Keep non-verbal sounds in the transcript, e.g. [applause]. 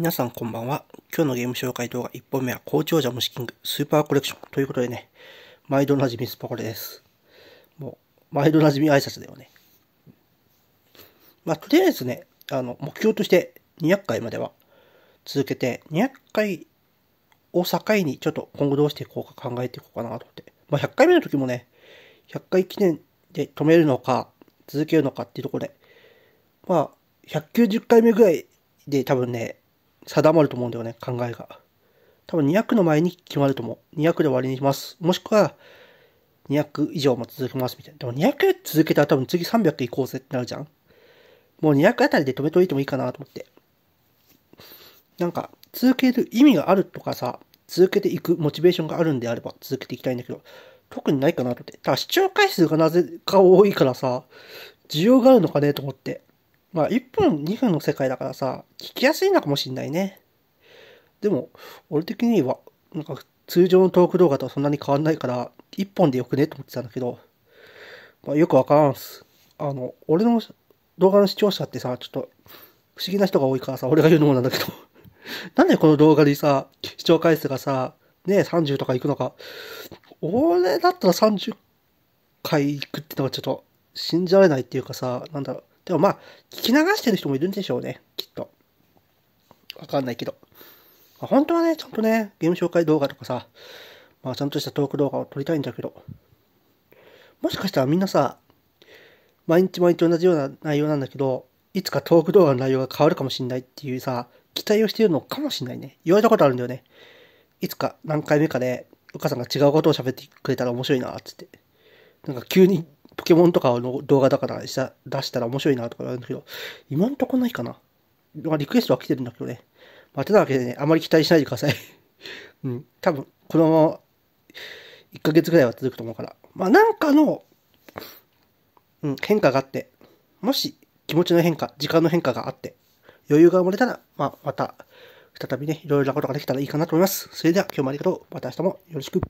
皆さんこんばんは。今日のゲーム紹介動画1本目は、好調者シキングスーパーコレクションということでね、毎度なじみスパコレです。もう、毎度なじみ挨拶だよね。まあ、とりあえずね、あの、目標として200回までは続けて、200回を境にちょっと今後どうしていこうか考えていこうかなと思って。まあ、100回目の時もね、100回記念で止めるのか、続けるのかっていうところで、まあ、190回目ぐらいで多分ね、定まると思うんだよね、考えが。多分200の前に決まると思う。200で終わりにします。もしくは、200以上も続けますみたいな。でも200続けたら多分次300行こうぜってなるじゃん。もう200あたりで止めといてもいいかなと思って。なんか、続ける意味があるとかさ、続けていくモチベーションがあるんであれば続けていきたいんだけど、特にないかなと思って。ただ視聴回数がなぜか多いからさ、需要があるのかねと思って。まあ、1分、2分の世界だからさ、聞きやすいのかもしんないね。でも、俺的には、なんか、通常のトーク動画とはそんなに変わんないから、1本でよくねと思ってたんだけど、まあ、よくわからんす。あの、俺の動画の視聴者ってさ、ちょっと、不思議な人が多いからさ、俺が言うのもなんだけど [laughs] なんでこの動画でさ、視聴回数がさ、ね、30とかいくのか。俺だったら30回いくってのはちょっと、信じられないっていうかさ、なんだろう、でもまあ、聞き流してる人もいるんでしょうね、きっと。わかんないけど。まあ、本当はね、ちゃんとね、ゲーム紹介動画とかさ、まあちゃんとしたトーク動画を撮りたいんだけど、もしかしたらみんなさ、毎日毎日同じような内容なんだけど、いつかトーク動画の内容が変わるかもしんないっていうさ、期待をしているのかもしんないね。言われたことあるんだよね。いつか何回目かで、うかさんが違うことを喋ってくれたら面白いな、つって。なんか急にポケモンとかの動画だから出したら面白いなとか言るんだけど、今んとこないかな。まあ、リクエストは来てるんだけどね。まあ、てなわけでね、あまり期待しないでください。[laughs] うん。多分、このまま、1ヶ月ぐらいは続くと思うから。まあ、なんかの、うん、変化があって、もし、気持ちの変化、時間の変化があって、余裕が生まれたら、まあ、また、再びね、いろいろなことができたらいいかなと思います。それでは、今日もありがとう。また明日もよろしく。